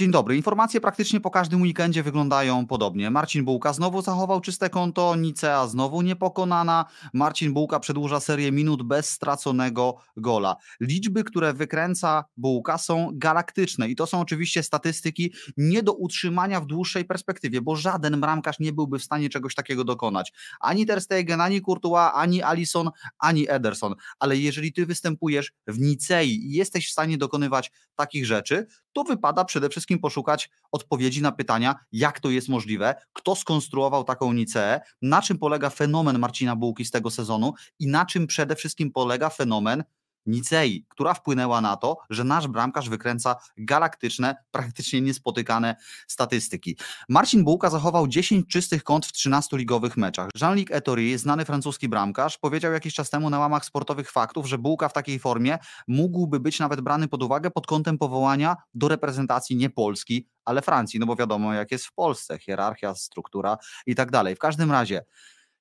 Dzień dobry. Informacje praktycznie po każdym weekendzie wyglądają podobnie. Marcin Bułka znowu zachował czyste konto, Nicea znowu niepokonana. Marcin Bułka przedłuża serię minut bez straconego gola. Liczby, które wykręca Bułka są galaktyczne i to są oczywiście statystyki nie do utrzymania w dłuższej perspektywie, bo żaden bramkarz nie byłby w stanie czegoś takiego dokonać. Ani Ter Stegen, ani Courtois, ani Alison, ani Ederson. Ale jeżeli ty występujesz w Nicei i jesteś w stanie dokonywać takich rzeczy, to wypada przede wszystkim poszukać odpowiedzi na pytania, jak to jest możliwe, kto skonstruował taką Niceę, na czym polega fenomen Marcina Bułki z tego sezonu i na czym przede wszystkim polega fenomen Nicei, która wpłynęła na to, że nasz bramkarz wykręca galaktyczne, praktycznie niespotykane statystyki. Marcin Bułka zachował 10 czystych kąt w 13 ligowych meczach. Jean-Luc Ettori, znany francuski bramkarz, powiedział jakiś czas temu na łamach sportowych faktów, że Bułka w takiej formie mógłby być nawet brany pod uwagę pod kątem powołania do reprezentacji nie Polski, ale Francji, no bo wiadomo jak jest w Polsce, hierarchia, struktura i tak dalej. W każdym razie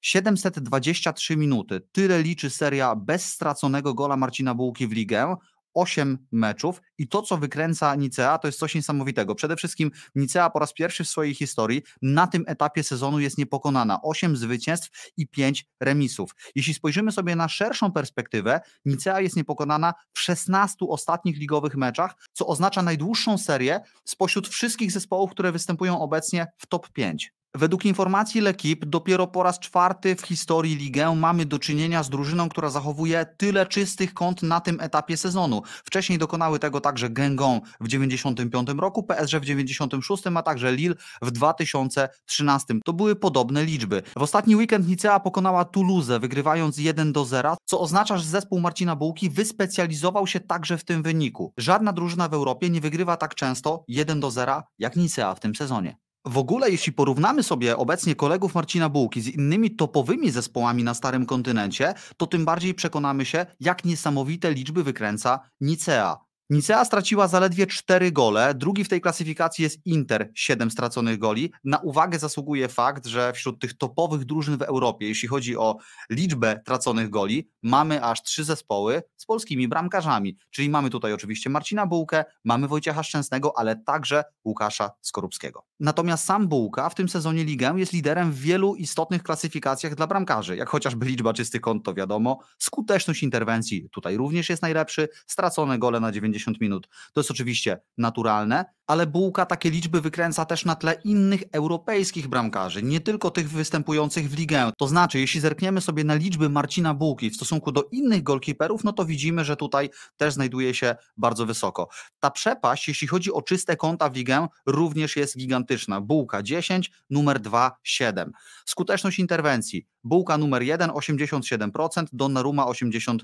723 minuty. Tyle liczy seria bez straconego gola Marcina Bułki w ligę. 8 meczów i to, co wykręca Nicea, to jest coś niesamowitego. Przede wszystkim Nicea po raz pierwszy w swojej historii na tym etapie sezonu jest niepokonana. 8 zwycięstw i 5 remisów. Jeśli spojrzymy sobie na szerszą perspektywę, Nicea jest niepokonana w 16 ostatnich ligowych meczach, co oznacza najdłuższą serię spośród wszystkich zespołów, które występują obecnie w top 5. Według informacji LeKip dopiero po raz czwarty w historii ligę mamy do czynienia z drużyną, która zachowuje tyle czystych kąt na tym etapie sezonu. Wcześniej dokonały tego także Gengon w 95 roku, PSG w 96, a także Lille w 2013. To były podobne liczby. W ostatni weekend Nicea pokonała Toulouse, wygrywając 1 do 0, co oznacza, że zespół Marcina Bułki wyspecjalizował się także w tym wyniku. Żadna drużyna w Europie nie wygrywa tak często 1 do 0 jak Nicea w tym sezonie. W ogóle, jeśli porównamy sobie obecnie kolegów Marcina Bułki z innymi topowymi zespołami na starym kontynencie, to tym bardziej przekonamy się, jak niesamowite liczby wykręca Nicea. Nicea straciła zaledwie 4 gole, drugi w tej klasyfikacji jest Inter, 7 straconych goli. Na uwagę zasługuje fakt, że wśród tych topowych drużyn w Europie, jeśli chodzi o liczbę traconych goli, mamy aż trzy zespoły z polskimi bramkarzami. Czyli mamy tutaj oczywiście Marcina Bułkę, mamy Wojciecha Szczęsnego, ale także Łukasza Skorupskiego. Natomiast sam Bułka w tym sezonie ligę jest liderem w wielu istotnych klasyfikacjach dla bramkarzy, jak chociażby liczba czystych kąt, to wiadomo, skuteczność interwencji tutaj również jest najlepszy, stracone gole na 90 minut. To jest oczywiście naturalne, ale Bułka takie liczby wykręca też na tle innych europejskich bramkarzy, nie tylko tych występujących w ligę. To znaczy, jeśli zerkniemy sobie na liczby Marcina Bułki w stosunku do innych golkiperów, no to widzimy, że tutaj też znajduje się bardzo wysoko. Ta przepaść, jeśli chodzi o czyste konta w ligę, również jest gigantyczna. Bułka 10, numer 2 7. Skuteczność interwencji Bułka numer 1 87%, Donnarumma 82%.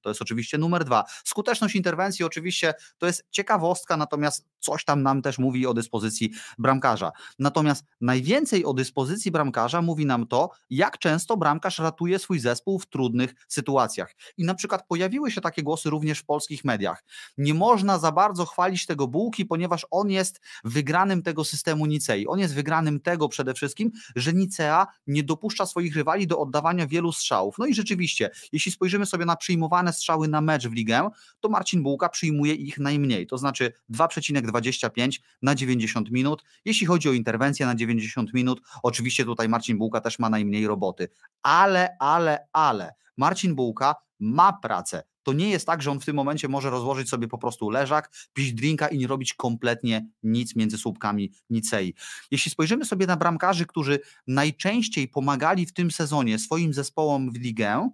To jest oczywiście numer 2. Skuteczność interwencji oczywiście to jest ciekawostka, natomiast coś tam nam też mówi o dyspozycji bramkarza. Natomiast najwięcej o dyspozycji bramkarza mówi nam to, jak często bramkarz ratuje swój zespół w trudnych sytuacjach. I na przykład pojawiły się takie głosy również w polskich mediach. Nie można za bardzo chwalić tego bułki, ponieważ on jest wygranym tego systemu Nicei. On jest wygranym tego przede wszystkim, że Nicea nie dopuszcza swoich rywali do oddawania wielu strzałów. No i rzeczywiście, jeśli spojrzymy sobie na przyjmowane strzały na mecz w ligę, to Marcin Bułka przyjmuje ich najmniej, to znaczy 2,25 na 90 minut. Jeśli chodzi o interwencję na 90 minut, oczywiście tutaj Marcin Bułka też ma najmniej roboty. Ale, ale, ale Marcin Bułka ma pracę. To nie jest tak, że on w tym momencie może rozłożyć sobie po prostu leżak, pić drinka i nie robić kompletnie nic między słupkami Nicei. Jeśli spojrzymy sobie na bramkarzy, którzy najczęściej pomagali w tym sezonie swoim zespołom w ligę,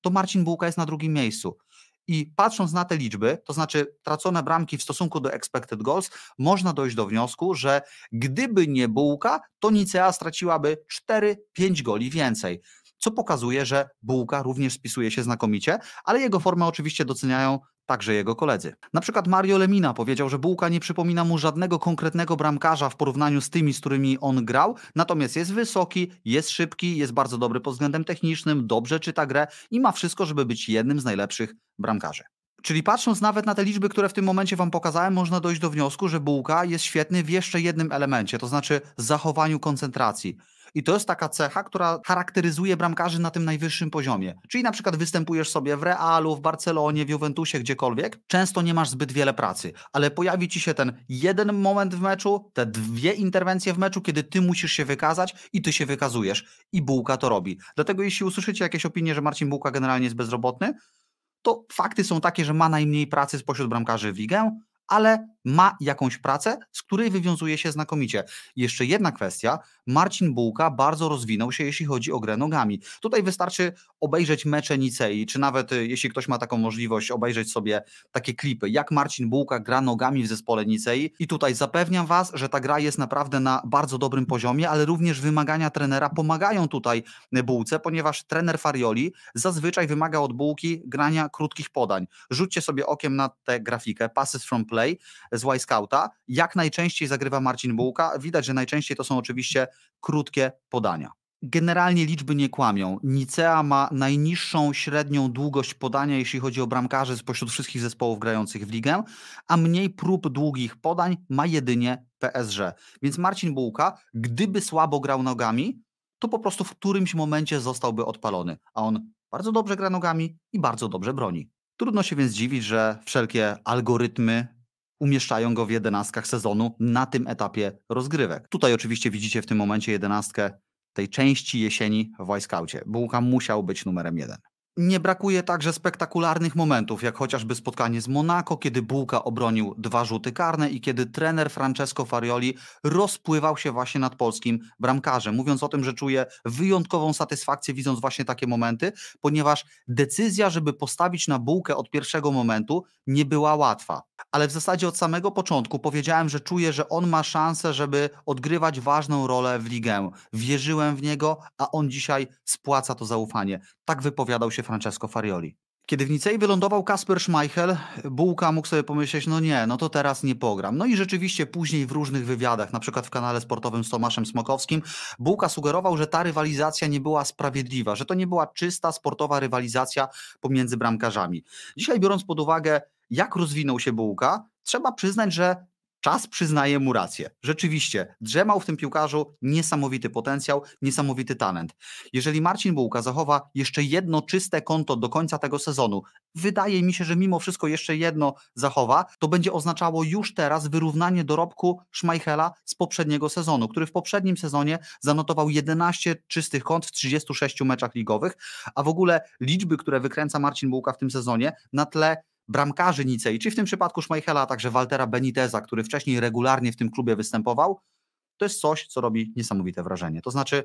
to Marcin Bułka jest na drugim miejscu. I patrząc na te liczby, to znaczy tracone bramki w stosunku do expected goals, można dojść do wniosku, że gdyby nie Bułka, to Nicea straciłaby 4-5 goli więcej co pokazuje, że Bułka również spisuje się znakomicie, ale jego formę oczywiście doceniają także jego koledzy. Na przykład Mario Lemina powiedział, że Bułka nie przypomina mu żadnego konkretnego bramkarza w porównaniu z tymi, z którymi on grał, natomiast jest wysoki, jest szybki, jest bardzo dobry pod względem technicznym, dobrze czyta grę i ma wszystko, żeby być jednym z najlepszych bramkarzy. Czyli patrząc nawet na te liczby, które w tym momencie Wam pokazałem, można dojść do wniosku, że bułka jest świetny w jeszcze jednym elemencie, to znaczy zachowaniu koncentracji. I to jest taka cecha, która charakteryzuje bramkarzy na tym najwyższym poziomie. Czyli na przykład występujesz sobie w Realu, w Barcelonie, w Juventusie, gdziekolwiek, często nie masz zbyt wiele pracy, ale pojawi ci się ten jeden moment w meczu, te dwie interwencje w meczu, kiedy ty musisz się wykazać i ty się wykazujesz. I Bułka to robi. Dlatego jeśli usłyszycie jakieś opinie, że Marcin Bułka generalnie jest bezrobotny, to fakty są takie, że ma najmniej pracy spośród bramkarzy w ligę, ale ma jakąś pracę, z której wywiązuje się znakomicie. Jeszcze jedna kwestia, Marcin Bułka bardzo rozwinął się, jeśli chodzi o grę nogami. Tutaj wystarczy obejrzeć mecze Nicei, czy nawet y, jeśli ktoś ma taką możliwość, obejrzeć sobie takie klipy, jak Marcin Bułka gra nogami w zespole Nicei i tutaj zapewniam Was, że ta gra jest naprawdę na bardzo dobrym poziomie, ale również wymagania trenera pomagają tutaj y, Bułce, ponieważ trener Farioli zazwyczaj wymaga od Bułki grania krótkich podań. Rzućcie sobie okiem na tę grafikę, passes from play, kolei z y Scouta. Jak najczęściej zagrywa Marcin Bułka. Widać, że najczęściej to są oczywiście krótkie podania. Generalnie liczby nie kłamią. Nicea ma najniższą średnią długość podania, jeśli chodzi o bramkarzy spośród wszystkich zespołów grających w ligę, a mniej prób długich podań ma jedynie PSG. Więc Marcin Bułka, gdyby słabo grał nogami, to po prostu w którymś momencie zostałby odpalony, a on bardzo dobrze gra nogami i bardzo dobrze broni. Trudno się więc dziwić, że wszelkie algorytmy umieszczają go w jedenastkach sezonu na tym etapie rozgrywek. Tutaj oczywiście widzicie w tym momencie jedenastkę tej części jesieni w Wajskaucie. Y Bułka musiał być numerem jeden. Nie brakuje także spektakularnych momentów, jak chociażby spotkanie z Monako, kiedy Bułka obronił dwa rzuty karne i kiedy trener Francesco Farioli rozpływał się właśnie nad polskim bramkarzem, mówiąc o tym, że czuje wyjątkową satysfakcję widząc właśnie takie momenty, ponieważ decyzja, żeby postawić na Bułkę od pierwszego momentu nie była łatwa ale w zasadzie od samego początku powiedziałem, że czuję, że on ma szansę, żeby odgrywać ważną rolę w ligę. Wierzyłem w niego, a on dzisiaj spłaca to zaufanie. Tak wypowiadał się Francesco Farioli. Kiedy w Nicei wylądował Kasper Schmeichel, Bułka mógł sobie pomyśleć, no nie, no to teraz nie pogram. No i rzeczywiście później w różnych wywiadach, na przykład w kanale sportowym z Tomaszem Smokowskim, Bułka sugerował, że ta rywalizacja nie była sprawiedliwa, że to nie była czysta sportowa rywalizacja pomiędzy bramkarzami. Dzisiaj biorąc pod uwagę jak rozwinął się Bułka, trzeba przyznać, że czas przyznaje mu rację. Rzeczywiście, drzemał w tym piłkarzu niesamowity potencjał, niesamowity talent. Jeżeli Marcin Bułka zachowa jeszcze jedno czyste konto do końca tego sezonu, wydaje mi się, że mimo wszystko jeszcze jedno zachowa, to będzie oznaczało już teraz wyrównanie dorobku Schmeichela z poprzedniego sezonu, który w poprzednim sezonie zanotował 11 czystych kont w 36 meczach ligowych, a w ogóle liczby, które wykręca Marcin Bułka w tym sezonie na tle bramkarzy Nicei, czy w tym przypadku Schmeichela, a także Waltera Beniteza, który wcześniej regularnie w tym klubie występował, to jest coś, co robi niesamowite wrażenie. To znaczy,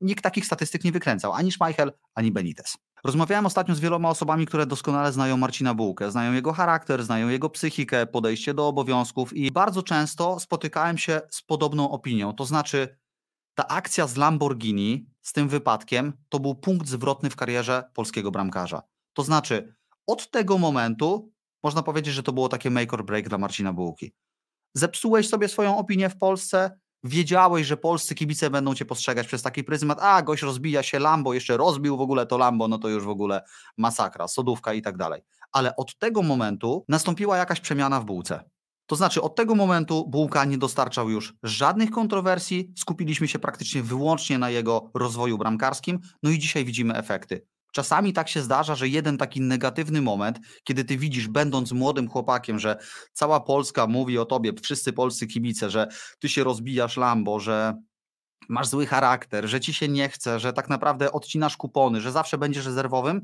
nikt takich statystyk nie wykręcał, ani Schmeichel, ani Benitez. Rozmawiałem ostatnio z wieloma osobami, które doskonale znają Marcina Bułkę, znają jego charakter, znają jego psychikę, podejście do obowiązków i bardzo często spotykałem się z podobną opinią. To znaczy, ta akcja z Lamborghini, z tym wypadkiem, to był punkt zwrotny w karierze polskiego bramkarza. To znaczy, od tego momentu można powiedzieć, że to było takie make or break dla Marcina Bułki. Zepsułeś sobie swoją opinię w Polsce, wiedziałeś, że polscy kibice będą cię postrzegać przez taki pryzmat, a gość rozbija się Lambo, jeszcze rozbił w ogóle to Lambo, no to już w ogóle masakra, sodówka i tak dalej. Ale od tego momentu nastąpiła jakaś przemiana w bułce. To znaczy, od tego momentu bułka nie dostarczał już żadnych kontrowersji, skupiliśmy się praktycznie wyłącznie na jego rozwoju bramkarskim, no i dzisiaj widzimy efekty. Czasami tak się zdarza, że jeden taki negatywny moment, kiedy ty widzisz, będąc młodym chłopakiem, że cała Polska mówi o tobie, wszyscy polscy kibice, że ty się rozbijasz lambo, że masz zły charakter, że ci się nie chce, że tak naprawdę odcinasz kupony, że zawsze będziesz rezerwowym,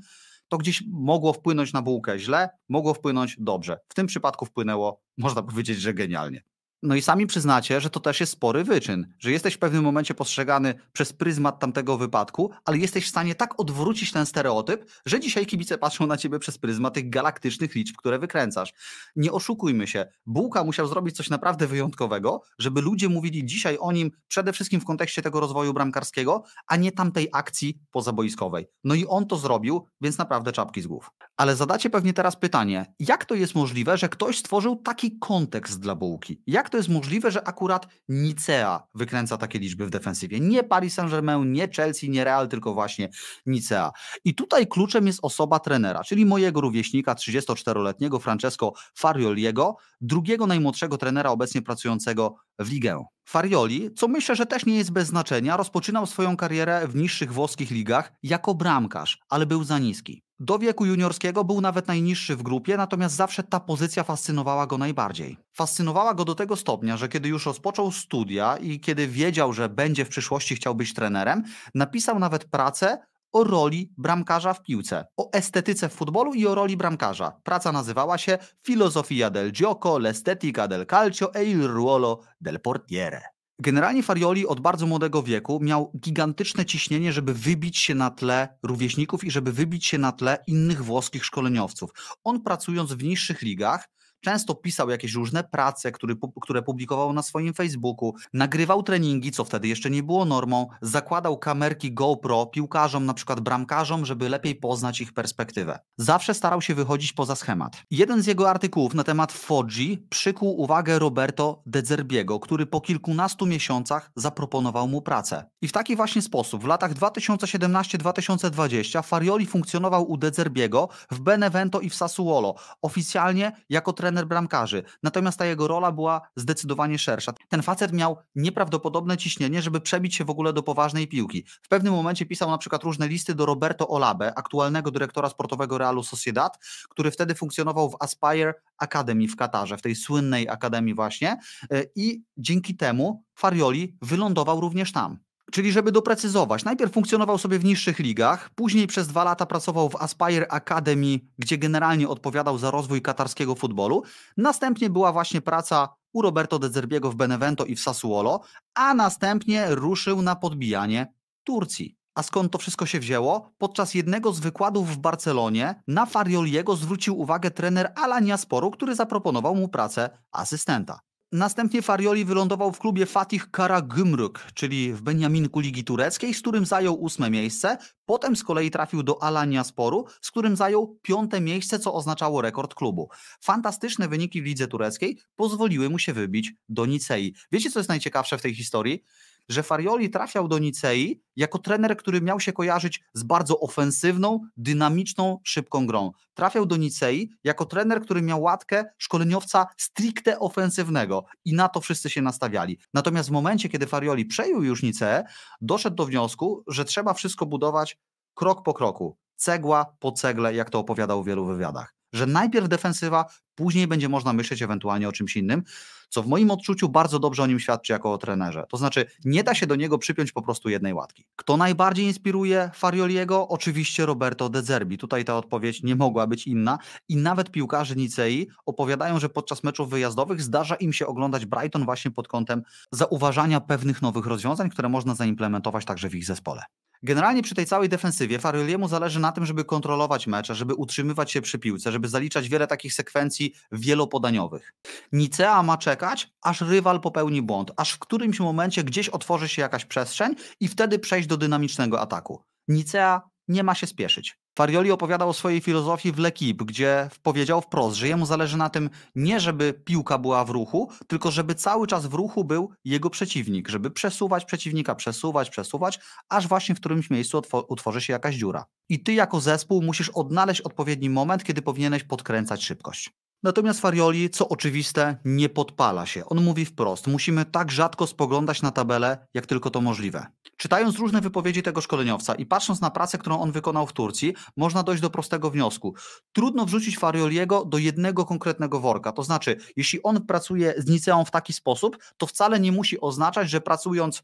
to gdzieś mogło wpłynąć na bułkę źle, mogło wpłynąć dobrze. W tym przypadku wpłynęło, można powiedzieć, że genialnie. No i sami przyznacie, że to też jest spory wyczyn, że jesteś w pewnym momencie postrzegany przez pryzmat tamtego wypadku, ale jesteś w stanie tak odwrócić ten stereotyp, że dzisiaj kibice patrzą na ciebie przez pryzmat tych galaktycznych liczb, które wykręcasz. Nie oszukujmy się, Bułka musiał zrobić coś naprawdę wyjątkowego, żeby ludzie mówili dzisiaj o nim przede wszystkim w kontekście tego rozwoju bramkarskiego, a nie tamtej akcji pozaboiskowej. No i on to zrobił, więc naprawdę czapki z głów. Ale zadacie pewnie teraz pytanie, jak to jest możliwe, że ktoś stworzył taki kontekst dla Bułki? Jak to jest możliwe, że akurat Nicea wykręca takie liczby w defensywie? Nie Paris Saint-Germain, nie Chelsea, nie Real, tylko właśnie Nicea. I tutaj kluczem jest osoba trenera, czyli mojego rówieśnika, 34-letniego Francesco Farioliego, drugiego najmłodszego trenera obecnie pracującego w ligę. Farioli, co myślę, że też nie jest bez znaczenia, rozpoczynał swoją karierę w niższych włoskich ligach jako bramkarz, ale był za niski. Do wieku juniorskiego był nawet najniższy w grupie, natomiast zawsze ta pozycja fascynowała go najbardziej. Fascynowała go do tego stopnia, że kiedy już rozpoczął studia i kiedy wiedział, że będzie w przyszłości chciał być trenerem, napisał nawet pracę o roli bramkarza w piłce, o estetyce w futbolu i o roli bramkarza. Praca nazywała się Filosofia del gioco, l'estetica del calcio e il ruolo del portiere. Generalnie Farioli od bardzo młodego wieku miał gigantyczne ciśnienie, żeby wybić się na tle rówieśników i żeby wybić się na tle innych włoskich szkoleniowców. On pracując w niższych ligach, często pisał jakieś różne prace, który, które publikował na swoim Facebooku, nagrywał treningi, co wtedy jeszcze nie było normą, zakładał kamerki GoPro piłkarzom, na przykład bramkarzom, żeby lepiej poznać ich perspektywę. Zawsze starał się wychodzić poza schemat. Jeden z jego artykułów na temat Foggi przykuł uwagę Roberto De Zerbiego, który po kilkunastu miesiącach zaproponował mu pracę. I w taki właśnie sposób w latach 2017-2020 Farioli funkcjonował u De Zerbiego w Benevento i w Sassuolo, oficjalnie jako trener trener bramkarzy. Natomiast ta jego rola była zdecydowanie szersza. Ten facet miał nieprawdopodobne ciśnienie, żeby przebić się w ogóle do poważnej piłki. W pewnym momencie pisał na przykład różne listy do Roberto Olabe, aktualnego dyrektora sportowego Realu Sociedad, który wtedy funkcjonował w Aspire Academy w Katarze, w tej słynnej akademii właśnie e, i dzięki temu Farioli wylądował również tam. Czyli żeby doprecyzować, najpierw funkcjonował sobie w niższych ligach, później przez dwa lata pracował w Aspire Academy, gdzie generalnie odpowiadał za rozwój katarskiego futbolu. Następnie była właśnie praca u Roberto De Zerbiego w Benevento i w Sassuolo, a następnie ruszył na podbijanie Turcji. A skąd to wszystko się wzięło? Podczas jednego z wykładów w Barcelonie na Farioliego zwrócił uwagę trener Alania Sporu, który zaproponował mu pracę asystenta. Następnie Farioli wylądował w klubie Fatih Karagümrük, czyli w Beniaminku Ligi Tureckiej, z którym zajął ósme miejsce. Potem z kolei trafił do Alania Sporu, z którym zajął piąte miejsce, co oznaczało rekord klubu. Fantastyczne wyniki w lidze tureckiej pozwoliły mu się wybić do Nicei. Wiecie, co jest najciekawsze w tej historii? że Farioli trafiał do Nicei jako trener, który miał się kojarzyć z bardzo ofensywną, dynamiczną, szybką grą. Trafiał do Nicei jako trener, który miał łatkę szkoleniowca stricte ofensywnego i na to wszyscy się nastawiali. Natomiast w momencie, kiedy Farioli przejął już Niceę, doszedł do wniosku, że trzeba wszystko budować krok po kroku, cegła po cegle, jak to opowiadał w wielu wywiadach. Że najpierw defensywa, Później będzie można myśleć ewentualnie o czymś innym, co w moim odczuciu bardzo dobrze o nim świadczy jako o trenerze. To znaczy, nie da się do niego przypiąć po prostu jednej łatki. Kto najbardziej inspiruje Farioliego? Oczywiście Roberto De Zerbi. Tutaj ta odpowiedź nie mogła być inna. I nawet piłkarze Nicei opowiadają, że podczas meczów wyjazdowych zdarza im się oglądać Brighton właśnie pod kątem zauważania pewnych nowych rozwiązań, które można zaimplementować także w ich zespole. Generalnie przy tej całej defensywie Farioliemu zależy na tym, żeby kontrolować mecze, żeby utrzymywać się przy piłce, żeby zaliczać wiele takich sekwencji, akcji wielopodaniowych. Nicea ma czekać, aż rywal popełni błąd, aż w którymś momencie gdzieś otworzy się jakaś przestrzeń i wtedy przejść do dynamicznego ataku. Nicea nie ma się spieszyć. Farioli opowiadał o swojej filozofii w Lekip, gdzie powiedział wprost, że jemu zależy na tym nie, żeby piłka była w ruchu, tylko żeby cały czas w ruchu był jego przeciwnik, żeby przesuwać przeciwnika, przesuwać, przesuwać, aż właśnie w którymś miejscu utworzy się jakaś dziura. I ty jako zespół musisz odnaleźć odpowiedni moment, kiedy powinieneś podkręcać szybkość. Natomiast Farioli, co oczywiste, nie podpala się. On mówi wprost: musimy tak rzadko spoglądać na tabelę, jak tylko to możliwe. Czytając różne wypowiedzi tego szkoleniowca i patrząc na pracę, którą on wykonał w Turcji, można dojść do prostego wniosku. Trudno wrzucić Farioliego do jednego konkretnego worka. To znaczy, jeśli on pracuje z Niceą w taki sposób, to wcale nie musi oznaczać, że pracując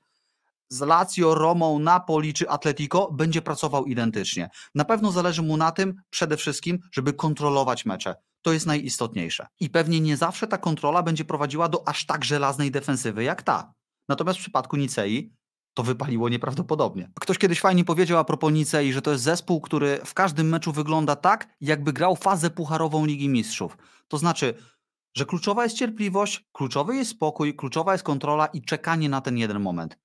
z Lazio, Romą, Napoli czy Atletico będzie pracował identycznie. Na pewno zależy mu na tym przede wszystkim, żeby kontrolować mecze. To jest najistotniejsze. I pewnie nie zawsze ta kontrola będzie prowadziła do aż tak żelaznej defensywy jak ta. Natomiast w przypadku Nicei to wypaliło nieprawdopodobnie. Ktoś kiedyś fajnie powiedział a propos Nicei, że to jest zespół, który w każdym meczu wygląda tak, jakby grał fazę pucharową Ligi Mistrzów. To znaczy, że kluczowa jest cierpliwość, kluczowy jest spokój, kluczowa jest kontrola i czekanie na ten jeden moment.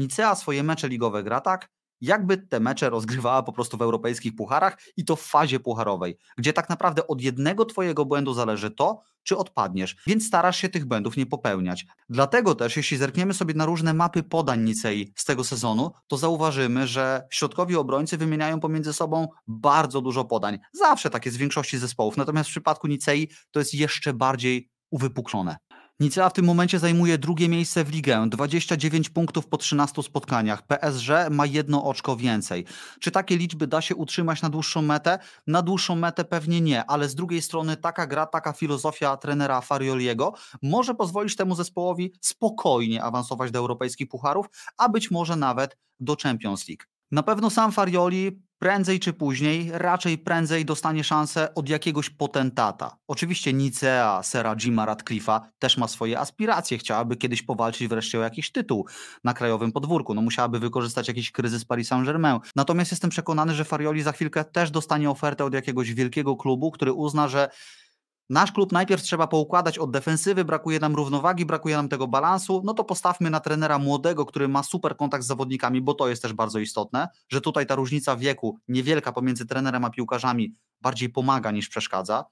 Nicea swoje mecze ligowe gra tak, jakby te mecze rozgrywała po prostu w europejskich pucharach i to w fazie pucharowej, gdzie tak naprawdę od jednego twojego błędu zależy to, czy odpadniesz, więc starasz się tych błędów nie popełniać. Dlatego też, jeśli zerkniemy sobie na różne mapy podań Nicei z tego sezonu, to zauważymy, że środkowi obrońcy wymieniają pomiędzy sobą bardzo dużo podań. Zawsze tak jest w większości zespołów, natomiast w przypadku Nicei to jest jeszcze bardziej uwypuklone. Nicea w tym momencie zajmuje drugie miejsce w ligę, 29 punktów po 13 spotkaniach. PSG ma jedno oczko więcej. Czy takie liczby da się utrzymać na dłuższą metę? Na dłuższą metę pewnie nie, ale z drugiej strony taka gra, taka filozofia trenera Farioliego może pozwolić temu zespołowi spokojnie awansować do europejskich pucharów, a być może nawet do Champions League. Na pewno sam Farioli prędzej czy później, raczej prędzej dostanie szansę od jakiegoś potentata. Oczywiście Nicea, Sera Jima Radcliffe'a też ma swoje aspiracje, chciałaby kiedyś powalczyć wreszcie o jakiś tytuł na krajowym podwórku, no musiałaby wykorzystać jakiś kryzys Paris Saint-Germain. Natomiast jestem przekonany, że Farioli za chwilkę też dostanie ofertę od jakiegoś wielkiego klubu, który uzna, że nasz klub najpierw trzeba poukładać od defensywy, brakuje nam równowagi, brakuje nam tego balansu, no to postawmy na trenera młodego, który ma super kontakt z zawodnikami, bo to jest też bardzo istotne, że tutaj ta różnica wieku niewielka pomiędzy trenerem a piłkarzami bardziej pomaga niż przeszkadza.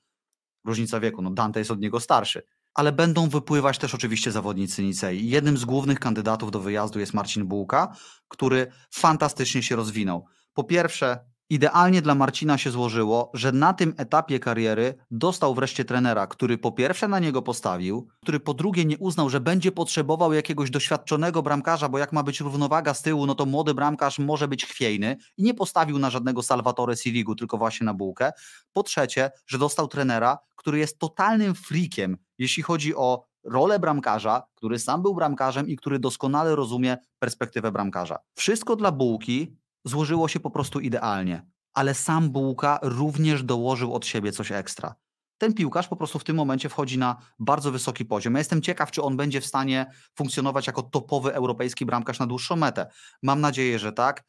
Różnica wieku, no Dante jest od niego starszy. Ale będą wypływać też oczywiście zawodnicy Nicei. Jednym z głównych kandydatów do wyjazdu jest Marcin Bułka, który fantastycznie się rozwinął. Po pierwsze, Idealnie dla Marcina się złożyło, że na tym etapie kariery dostał wreszcie trenera, który po pierwsze na niego postawił, który po drugie nie uznał, że będzie potrzebował jakiegoś doświadczonego bramkarza, bo jak ma być równowaga z tyłu, no to młody bramkarz może być chwiejny i nie postawił na żadnego Salvatore Siligu, tylko właśnie na bułkę. Po trzecie, że dostał trenera, który jest totalnym frikiem, jeśli chodzi o rolę bramkarza, który sam był bramkarzem i który doskonale rozumie perspektywę bramkarza. Wszystko dla bułki, złożyło się po prostu idealnie, ale sam Bułka również dołożył od siebie coś ekstra. Ten piłkarz po prostu w tym momencie wchodzi na bardzo wysoki poziom. Ja jestem ciekaw, czy on będzie w stanie funkcjonować jako topowy europejski bramkarz na dłuższą metę. Mam nadzieję, że tak.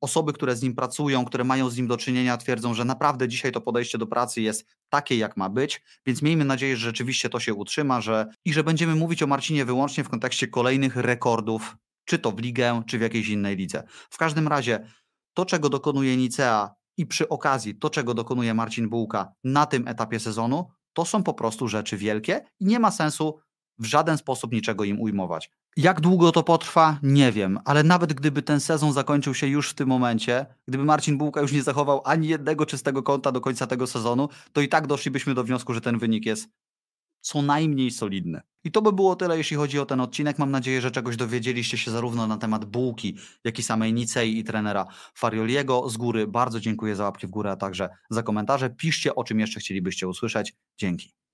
Osoby, które z nim pracują, które mają z nim do czynienia, twierdzą, że naprawdę dzisiaj to podejście do pracy jest takie, jak ma być, więc miejmy nadzieję, że rzeczywiście to się utrzyma że... i że będziemy mówić o Marcinie wyłącznie w kontekście kolejnych rekordów czy to w ligę, czy w jakiejś innej lidze. W każdym razie to, czego dokonuje Nicea i przy okazji to, czego dokonuje Marcin Bułka na tym etapie sezonu, to są po prostu rzeczy wielkie i nie ma sensu w żaden sposób niczego im ujmować. Jak długo to potrwa, nie wiem, ale nawet gdyby ten sezon zakończył się już w tym momencie, gdyby Marcin Bułka już nie zachował ani jednego czystego konta do końca tego sezonu, to i tak doszlibyśmy do wniosku, że ten wynik jest co najmniej solidny. I to by było tyle, jeśli chodzi o ten odcinek. Mam nadzieję, że czegoś dowiedzieliście się zarówno na temat bułki, jak i samej Nicei i trenera Farioliego. Z góry bardzo dziękuję za łapki w górę, a także za komentarze. Piszcie, o czym jeszcze chcielibyście usłyszeć. Dzięki.